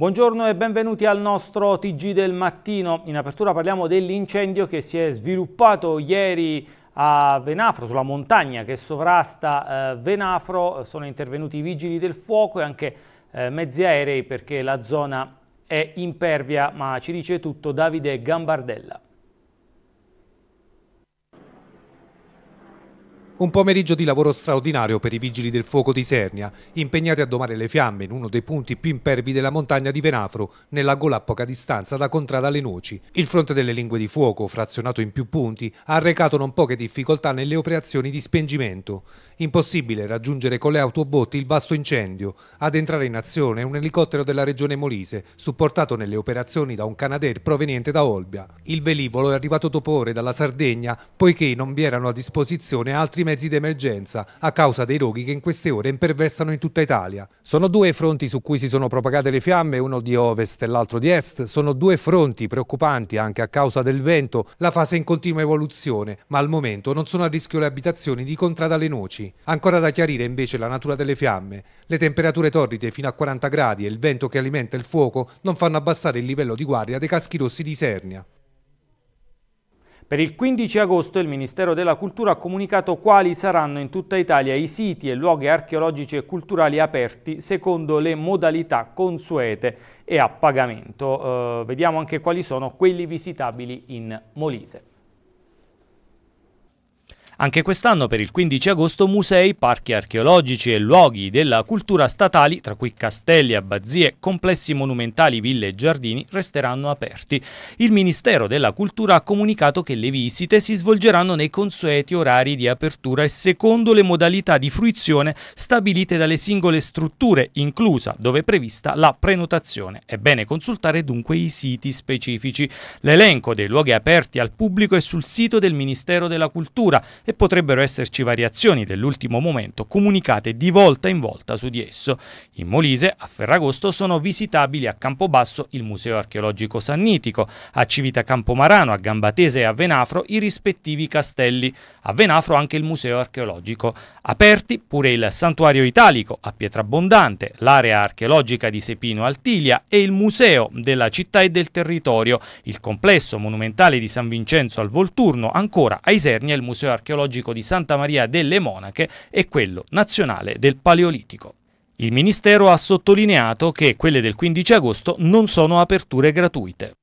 Buongiorno e benvenuti al nostro TG del mattino. In apertura parliamo dell'incendio che si è sviluppato ieri a Venafro, sulla montagna che sovrasta eh, Venafro. Sono intervenuti i vigili del fuoco e anche eh, mezzi aerei perché la zona è impervia, ma ci dice tutto Davide Gambardella. Un pomeriggio di lavoro straordinario per i vigili del fuoco di Sernia, impegnati a domare le fiamme in uno dei punti più impervi della montagna di Venafro, nella gola a poca distanza da Contrada Le Noci. Il fronte delle lingue di fuoco, frazionato in più punti, ha arrecato non poche difficoltà nelle operazioni di spengimento. Impossibile raggiungere con le autobotti il vasto incendio. Ad entrare in azione un elicottero della regione Molise, supportato nelle operazioni da un Canadair proveniente da Olbia. Il velivolo è arrivato dopo ore dalla Sardegna, poiché non vi erano a disposizione altri mezzi d'emergenza a causa dei roghi che in queste ore imperversano in tutta Italia. Sono due fronti su cui si sono propagate le fiamme, uno di ovest e l'altro di est. Sono due fronti preoccupanti anche a causa del vento, la fase è in continua evoluzione, ma al momento non sono a rischio le abitazioni di Contrada Le Noci. Ancora da chiarire invece la natura delle fiamme. Le temperature torride fino a 40 gradi e il vento che alimenta il fuoco non fanno abbassare il livello di guardia dei caschi rossi di Sernia. Per il 15 agosto il Ministero della Cultura ha comunicato quali saranno in tutta Italia i siti e luoghi archeologici e culturali aperti secondo le modalità consuete e a pagamento. Eh, vediamo anche quali sono quelli visitabili in Molise. Anche quest'anno per il 15 agosto musei, parchi archeologici e luoghi della cultura statali, tra cui castelli, abbazie, complessi monumentali, ville e giardini, resteranno aperti. Il Ministero della Cultura ha comunicato che le visite si svolgeranno nei consueti orari di apertura e secondo le modalità di fruizione stabilite dalle singole strutture, inclusa dove è prevista la prenotazione. È bene consultare dunque i siti specifici. L'elenco dei luoghi aperti al pubblico è sul sito del Ministero della Cultura e potrebbero esserci variazioni dell'ultimo momento comunicate di volta in volta su di esso. In Molise, a Ferragosto, sono visitabili a Campobasso il Museo Archeologico Sannitico, a Civita Campomarano, a Gambatese e a Venafro i rispettivi castelli, a Venafro anche il Museo Archeologico. Aperti pure il Santuario Italico a Pietrabondante, l'area archeologica di Sepino Altilia e il Museo della città e del territorio, il complesso monumentale di San Vincenzo al Volturno, ancora a Isernia il Museo Archeologico archeologico di Santa Maria delle Monache e quello nazionale del Paleolitico. Il Ministero ha sottolineato che quelle del 15 agosto non sono aperture gratuite.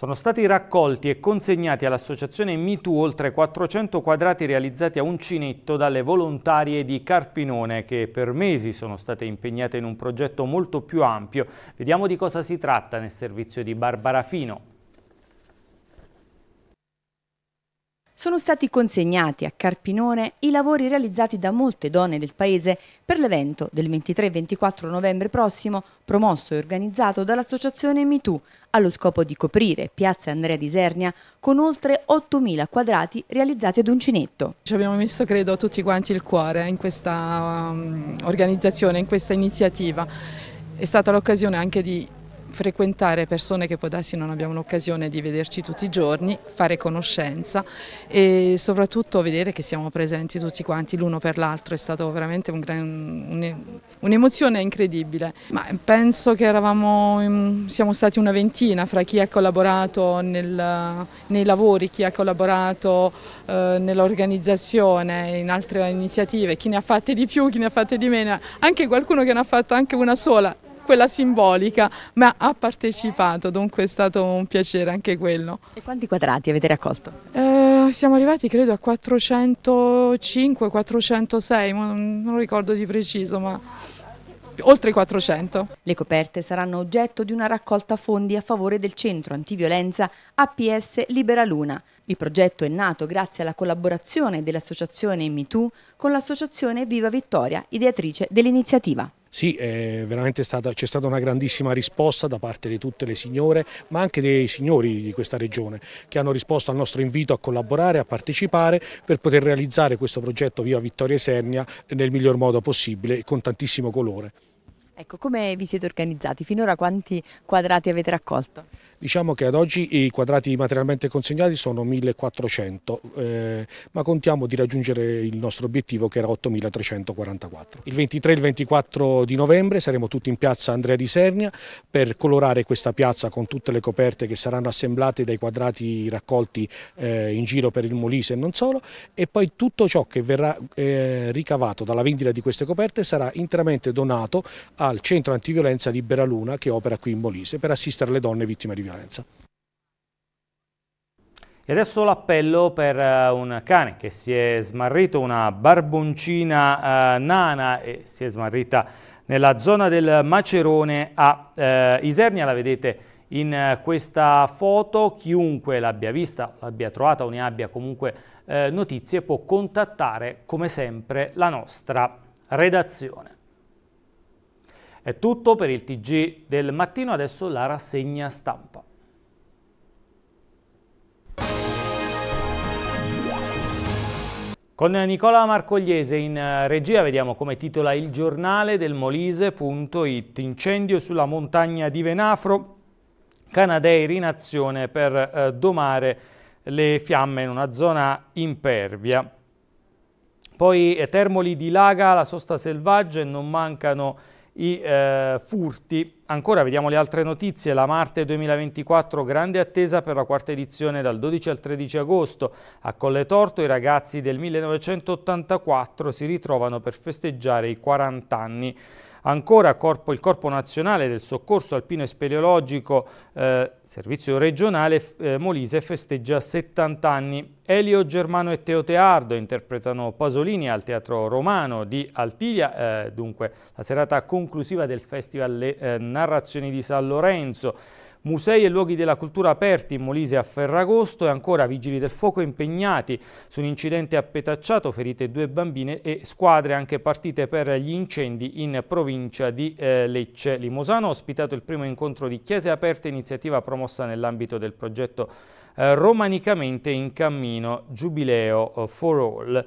Sono stati raccolti e consegnati all'associazione MeToo oltre 400 quadrati realizzati a uncinetto dalle volontarie di Carpinone che per mesi sono state impegnate in un progetto molto più ampio. Vediamo di cosa si tratta nel servizio di Barbara Fino. sono stati consegnati a Carpinone i lavori realizzati da molte donne del paese per l'evento del 23 24 novembre prossimo, promosso e organizzato dall'associazione MeToo, allo scopo di coprire Piazza Andrea di Sernia con oltre 8.000 quadrati realizzati ad uncinetto. Ci abbiamo messo, credo, tutti quanti il cuore in questa um, organizzazione, in questa iniziativa. È stata l'occasione anche di frequentare persone che può darsi non abbiamo l'occasione di vederci tutti i giorni, fare conoscenza e soprattutto vedere che siamo presenti tutti quanti l'uno per l'altro è stato veramente un'emozione un incredibile. Ma penso che eravamo, siamo stati una ventina fra chi ha collaborato nel, nei lavori, chi ha collaborato eh, nell'organizzazione, in altre iniziative, chi ne ha fatte di più, chi ne ha fatte di meno, anche qualcuno che ne ha fatto anche una sola, quella simbolica, ma ha partecipato, dunque è stato un piacere anche quello. E quanti quadrati avete raccolto? Eh, siamo arrivati credo a 405, 406, non ricordo di preciso, ma oltre 400. Le coperte saranno oggetto di una raccolta fondi a favore del centro antiviolenza APS Libera Luna. Il progetto è nato grazie alla collaborazione dell'associazione MeToo con l'associazione Viva Vittoria, ideatrice dell'iniziativa. Sì, stata, c'è stata una grandissima risposta da parte di tutte le signore, ma anche dei signori di questa regione che hanno risposto al nostro invito a collaborare, a partecipare per poter realizzare questo progetto Viva Vittoria Esernia nel miglior modo possibile e con tantissimo colore. Ecco, come vi siete organizzati? Finora quanti quadrati avete raccolto? Diciamo che ad oggi i quadrati materialmente consegnati sono 1400, eh, ma contiamo di raggiungere il nostro obiettivo che era 8344. Il 23 e il 24 di novembre saremo tutti in piazza Andrea di Sernia per colorare questa piazza con tutte le coperte che saranno assemblate dai quadrati raccolti eh, in giro per il Molise e non solo e poi tutto ciò che verrà eh, ricavato dalla vendita di queste coperte sarà interamente donato a al centro antiviolenza di Beraluna che opera qui in Molise per assistere le donne vittime di violenza. E adesso l'appello per eh, un cane che si è smarrito, una barboncina eh, nana e si è smarrita nella zona del Macerone a eh, Isernia, la vedete in eh, questa foto, chiunque l'abbia vista, l'abbia trovata o ne abbia comunque eh, notizie può contattare come sempre la nostra redazione. È tutto per il TG del mattino, adesso la rassegna stampa. Con Nicola Marcogliese in eh, regia vediamo come titola il giornale del Molise.it Incendio sulla montagna di Venafro, Canadair in azione per eh, domare le fiamme in una zona impervia. Poi Termoli dilaga la sosta selvaggia e non mancano i eh, furti. Ancora vediamo le altre notizie, la Marte 2024 grande attesa per la quarta edizione dal 12 al 13 agosto. A Colle Torto i ragazzi del 1984 si ritrovano per festeggiare i 40 anni. Ancora corpo, il Corpo Nazionale del Soccorso Alpino e Speleologico, eh, servizio regionale eh, Molise, festeggia 70 anni. Elio Germano e Teo Teardo interpretano Pasolini al Teatro Romano di Altiglia, eh, dunque la serata conclusiva del Festival Le eh, Narrazioni di San Lorenzo musei e luoghi della cultura aperti in Molise a Ferragosto e ancora vigili del fuoco impegnati su un incidente a Petacciato, ferite due bambine e squadre anche partite per gli incendi in provincia di eh, Lecce. Limosano ha ospitato il primo incontro di Chiese Aperte, iniziativa promossa nell'ambito del progetto eh, Romanicamente in Cammino, Giubileo eh, for All.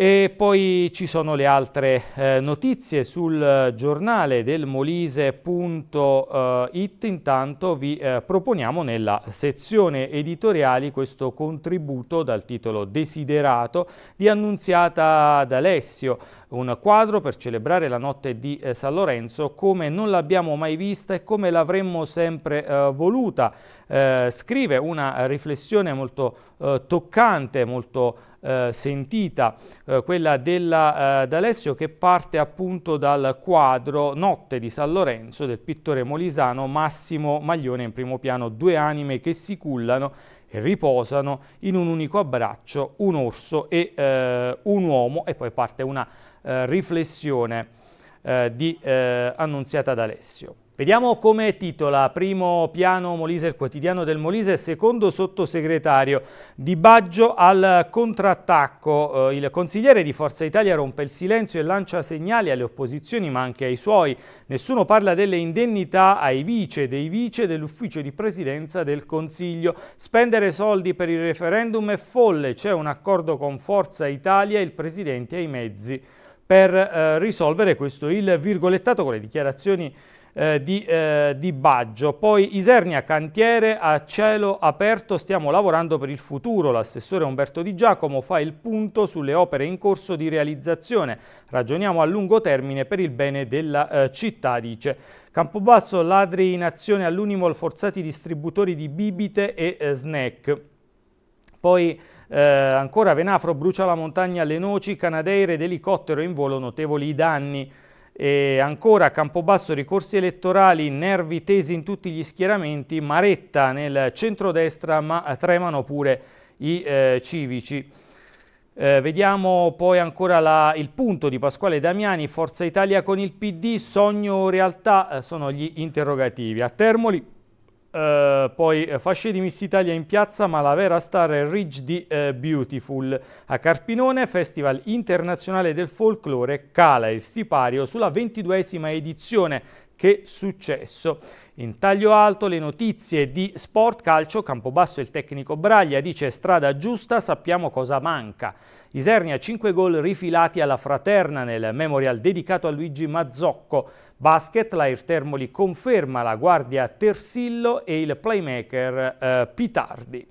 E poi ci sono le altre eh, notizie sul eh, giornale del Molise.it. Eh, Intanto vi eh, proponiamo nella sezione editoriali questo contributo dal titolo Desiderato di Annunziata d'Alessio, un quadro per celebrare la notte di eh, San Lorenzo come non l'abbiamo mai vista e come l'avremmo sempre eh, voluta. scrive una riflessione molto toccante, molto eh, sentita, eh, quella della eh, che parte appunto dal quadro Notte di San Lorenzo del pittore molisano Massimo Maglione in primo piano, due anime che si cullano e riposano in un unico abbraccio, un orso e eh, un uomo e poi parte una eh, riflessione eh, di eh, Annunziata d'Alessio. Vediamo come titola, primo piano Molise, il quotidiano del Molise, secondo sottosegretario Di Baggio al contrattacco. Eh, il consigliere di Forza Italia rompe il silenzio e lancia segnali alle opposizioni ma anche ai suoi. Nessuno parla delle indennità ai vice, dei vice dell'ufficio di presidenza del Consiglio. Spendere soldi per il referendum è folle, c'è un accordo con Forza Italia, e il presidente ha i mezzi per eh, risolvere questo il virgolettato con le dichiarazioni eh, di, eh, di, Baggio. Poi Isernia cantiere a cielo aperto, stiamo lavorando per il futuro. L'assessore Umberto Di Giacomo fa il punto sulle opere in corso di realizzazione. Ragioniamo a lungo termine per il bene della eh, città, dice. Campobasso, ladri in azione all'Unimol, forzati distributori di bibite e eh, snack. Poi eh, ancora Venafro brucia la montagna alle noci, Canadeire ed elicottero in volo notevoli i danni. E ancora a Campobasso ricorsi elettorali, nervi tesi in tutti gli schieramenti, Maretta nel centrodestra ma tremano pure i eh, civici. Eh, vediamo poi ancora la, il punto di Pasquale Damiani, Forza Italia con il PD, sogno o realtà eh, sono gli interrogativi. A Termoli eh, poi eh, fasce di Miss Italia in piazza, ma la vera star è Ridge di eh, Beautiful. A Carpinone, Festival Internazionale del Folklore, cala il sipario sulla ventiduesima edizione che successo. In taglio alto le notizie di sport, calcio, Campobasso il tecnico Braglia dice strada giusta, sappiamo cosa manca. Isernia 5 gol rifilati alla fraterna nel memorial dedicato a Luigi Mazzocco. Basket, l'Air Termoli conferma la guardia Tersillo e il playmaker eh, Pitardi.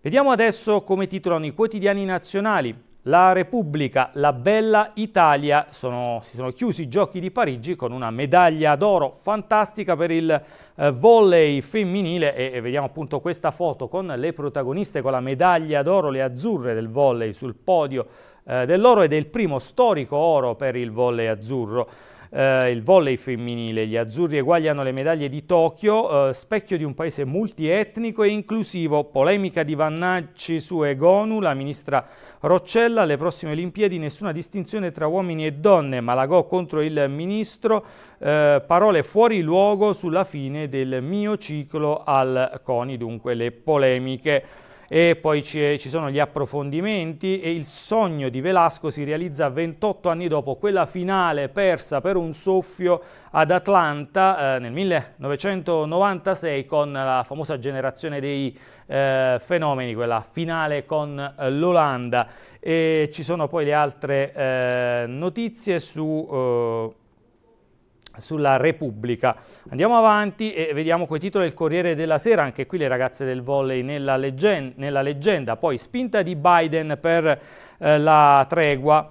Vediamo adesso come titolano i quotidiani nazionali. La Repubblica, la Bella Italia, sono, si sono chiusi i giochi di Parigi con una medaglia d'oro fantastica per il eh, volley femminile e, e, vediamo appunto questa foto con le protagoniste con la medaglia d'oro, le azzurre del volley sul podio eh, dell'oro ed è il primo storico oro per il volley azzurro eh, il volley femminile. Gli azzurri eguagliano le medaglie di Tokyo, eh, specchio di un paese multietnico e inclusivo. Polemica di Vannacci su Egonu, la ministra Roccella, alle prossime Olimpiadi nessuna distinzione tra uomini e donne. Malagò contro il ministro, eh, parole fuori luogo sulla fine del mio ciclo al CONI, dunque le polemiche e poi ci, ci sono gli approfondimenti e il sogno di Velasco si realizza 28 anni dopo quella finale persa per un soffio ad Atlanta eh, nel 1996 con la famosa generazione dei eh, fenomeni, quella finale con eh, l'Olanda. ci sono poi le altre eh, notizie su eh, sulla Repubblica. Andiamo avanti e vediamo quei titoli del Corriere della Sera, anche qui le ragazze del volley nella, leggen nella leggenda, poi spinta di Biden per eh, la tregua.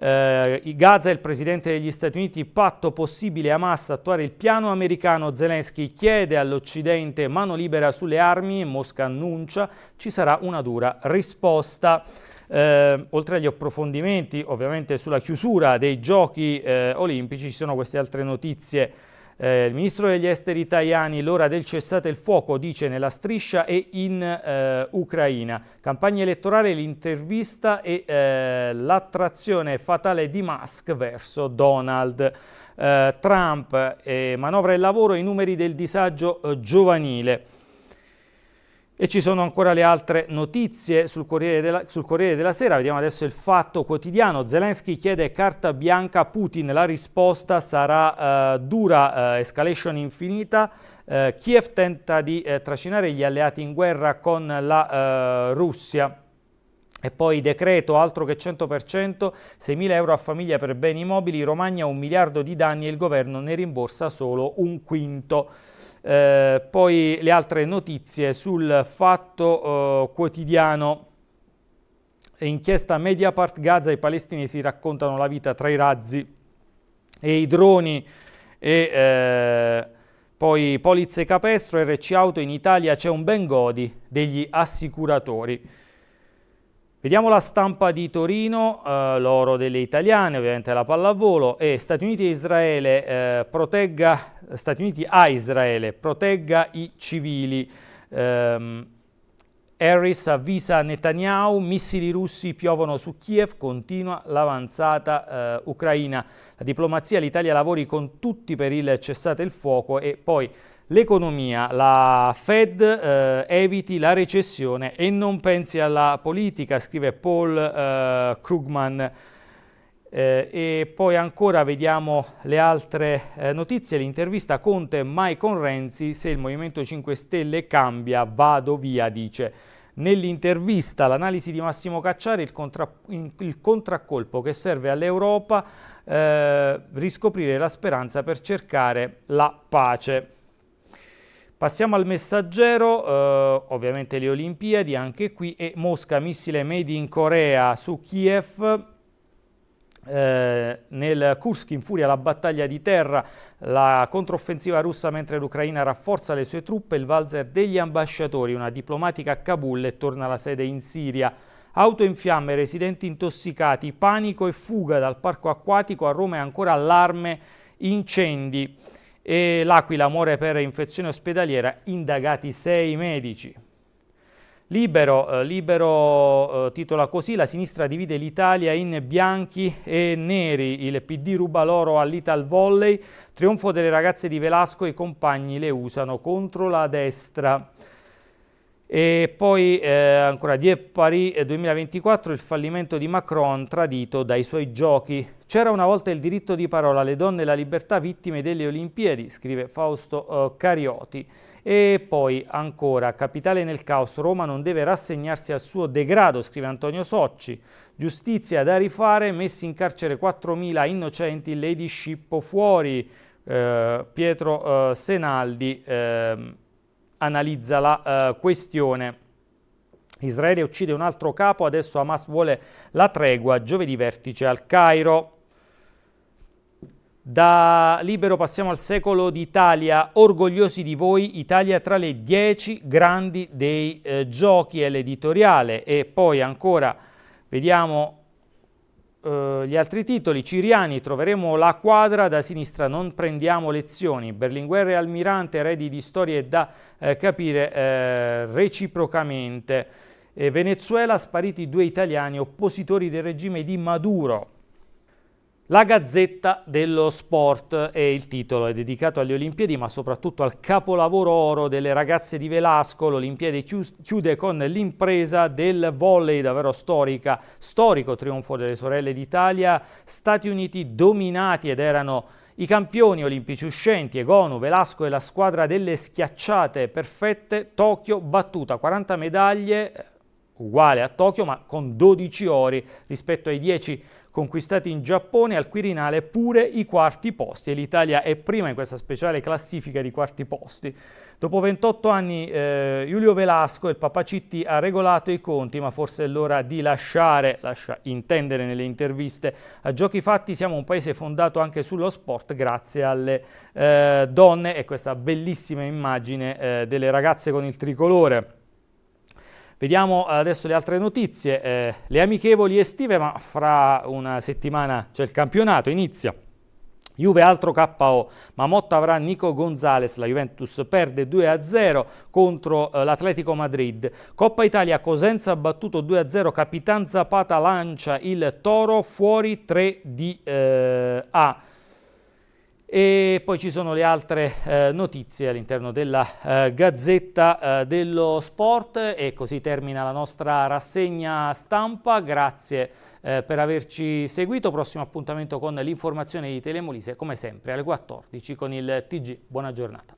Eh, Gaza e il presidente degli Stati Uniti, patto possibile Hamas attuare il piano americano. Zelensky chiede all'Occidente mano libera sulle armi, Mosca annuncia, ci sarà una dura risposta. Eh, oltre agli approfondimenti ovviamente sulla chiusura dei giochi eh, olimpici ci sono queste altre notizie. Eh, il ministro degli esteri Tajani, l'ora del cessate il fuoco, dice nella striscia e in eh, Ucraina. Campagna elettorale, l'intervista e eh, l'attrazione fatale di Musk verso Donald. Eh, Trump, manovra e lavoro, i numeri del disagio giovanile. E ci sono ancora le altre notizie sul Corriere, della, sul Corriere, della, Sera, vediamo adesso il fatto quotidiano. Zelensky chiede carta bianca a Putin, la risposta sarà eh, dura, eh, escalation infinita. Eh, Kiev tenta di eh, trascinare gli alleati in guerra con la eh, Russia. E poi decreto, altro che 100%, 6.000 euro a famiglia per beni mobili, Romagna un miliardo di danni e il governo ne rimborsa solo un quinto. Eh, poi le altre notizie sul fatto eh, quotidiano inchiesta Mediapart Gaza, i palestinesi raccontano la vita tra i razzi e i droni e eh, poi Polizze Capestro, RC Auto, in Italia c'è un ben godi degli assicuratori. Vediamo la stampa di Torino, eh, l'oro delle italiane, ovviamente la pallavolo e Stati Uniti e Israele eh, protegga, Stati Uniti a Israele protegga i civili. Eh, Harris avvisa Netanyahu, missili russi piovono su Kiev, continua l'avanzata eh, ucraina. La diplomazia, l'Italia lavori con tutti per il cessate il fuoco e poi l'economia, la Fed eh, eviti la recessione e non pensi alla politica, scrive Paul eh, Krugman. Eh, e poi ancora vediamo le altre eh, notizie, l'intervista Conte mai con Renzi, se il Movimento 5 Stelle cambia vado via, dice. Nell'intervista l'analisi di Massimo Cacciari, il, contra il contraccolpo che serve all'Europa, eh, riscoprire la speranza per cercare la pace. Passiamo al messaggero, eh, ovviamente le Olimpiadi anche qui e Mosca, missile made in Corea su Kiev. Eh, nel Kursk infuria la battaglia di terra, la controffensiva russa mentre l'Ucraina rafforza le sue truppe, il valzer degli ambasciatori, una diplomatica a Kabul e torna alla sede in Siria. Auto in fiamme, residenti intossicati, panico e fuga dal parco acquatico, a Roma è ancora allarme incendi e l'Aquila muore per infezione ospedaliera, indagati sei medici. Libero, eh, libero eh, titola così, la sinistra divide l'Italia in bianchi e neri, il PD ruba l'oro all'Ital Volley, trionfo delle ragazze di Velasco i compagni le usano contro la destra. E poi eh, ancora Dieppe Paris 2024, eh, il fallimento di Macron tradito dai suoi giochi. C'era una volta il diritto di parola, le donne e la libertà vittime delle Olimpiadi, scrive Fausto eh, Carioti. E poi ancora, capitale nel caos, Roma non deve rassegnarsi al suo degrado, scrive Antonio Socci. Giustizia da rifare, messi in carcere 4.000 innocenti, lady Scippo fuori, eh, Pietro eh, Senaldi. Ehm, analizza la uh, questione. Israele uccide un altro capo, adesso Hamas vuole la tregua, giovedì vertice al Cairo. Da Libero passiamo al secolo d'Italia, orgogliosi di voi, Italia tra le dieci grandi dei eh, giochi è l'editoriale e poi ancora vediamo eh, gli altri titoli, Ciriani, troveremo la quadra, da sinistra non prendiamo lezioni, Berlinguer e Almirante, eredi di storie da eh, capire eh, reciprocamente, e Venezuela, spariti due italiani oppositori del regime di Maduro, la Gazzetta dello Sport è il titolo, è dedicato alle Olimpiadi ma soprattutto al capolavoro oro delle ragazze di Velasco. L'Olimpiade chiude con l'impresa del volley davvero storica, storico trionfo delle sorelle d'Italia, Stati Uniti dominati ed erano i campioni olimpici uscenti, Egonu, Velasco e la squadra delle schiacciate perfette, Tokyo battuta, 40 medaglie eh, uguale a Tokyo ma con 12 ori rispetto ai 10 conquistati in Giappone al Quirinale pure i quarti posti e l'Italia è prima in questa speciale classifica di quarti posti. Dopo 28 anni eh, Giulio Velasco, il Papa Citti, ha regolato i conti, ma forse è l'ora di lasciare, lascia intendere nelle interviste, a giochi fatti siamo un paese fondato anche sullo sport grazie alle eh, donne e questa bellissima immagine eh, delle ragazze con il tricolore. Vediamo adesso le altre notizie, eh, le amichevoli estive, ma fra una settimana c'è il campionato, inizia. Juve altro KO, ma Motta avrà Nico Gonzales, la Juventus perde 2-0 contro eh, l'Atletico Madrid. Coppa Italia Cosenza battuto 2-0, Capitan Zapata lancia il Toro fuori 3 di eh, A. E poi ci sono le altre eh, notizie all'interno della eh, Gazzetta eh, dello Sport e così termina la nostra rassegna stampa. Grazie eh, per averci seguito. Prossimo appuntamento con l'informazione di Telemolise come sempre alle 14 con il TG. Buona giornata.